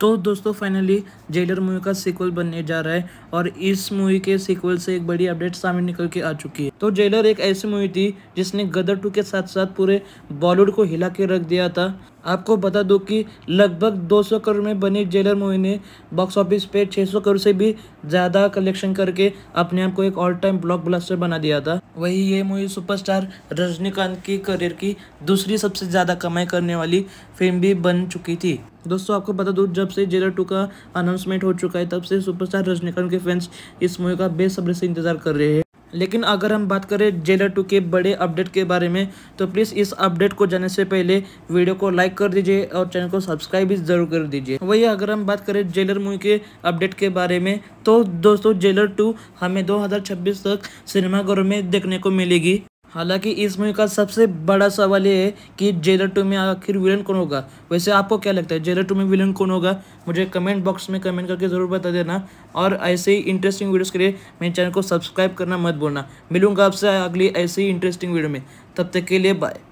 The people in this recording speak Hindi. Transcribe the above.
तो दोस्तों फाइनली जेलर मूवी का सीक्वल बनने जा रहा है और इस मूवी के सीक्वल से एक बड़ी अपडेट सामने निकल के आ चुकी है तो जेलर एक ऐसी मूवी थी जिसने गदर टू के साथ साथ पूरे बॉलीवुड को हिला के रख दिया था आपको बता दूं कि लगभग 200 करोड़ में बनी जेलर मूवी ने बॉक्स ऑफिस पे 600 करोड़ से भी ज़्यादा कलेक्शन करके अपने आप को एक ऑल टाइम ब्लॉक ब्लास्टर बना दिया था वही ये मूवी सुपरस्टार रजनीकांत की करियर की दूसरी सबसे ज़्यादा कमाई करने वाली फिल्म भी बन चुकी थी दोस्तों आपको बता दूं जब से जेलर टू का अनाउंसमेंट हो चुका है तब से सुपरस्टार रजनीकांत के फैंस इस मूवी का बेसब्री से इंतजार कर रहे हैं लेकिन अगर हम बात करें जेलर टू के बड़े अपडेट के बारे में तो प्लीज़ इस अपडेट को जाने से पहले वीडियो को लाइक कर दीजिए और चैनल को सब्सक्राइब भी ज़रूर कर दीजिए वही अगर हम बात करें जेलर मूवी के अपडेट के बारे में तो दोस्तों जेलर टू हमें 2026 तक सिनेमाघरों में देखने को मिलेगी हालांकि इस मूवी का सबसे बड़ा सवाल ये है कि जेलर टू में आखिर विलन कौन होगा वैसे आपको क्या लगता है जेलर टू में विलन कौन होगा मुझे कमेंट बॉक्स में कमेंट करके ज़रूर बता देना और ऐसे ही इंटरेस्टिंग वीडियोस के लिए मेरे चैनल को सब्सक्राइब करना मत भूलना मिलूंगा आपसे अगली ऐसे ही इंटरेस्टिंग वीडियो में तब तक के लिए बाय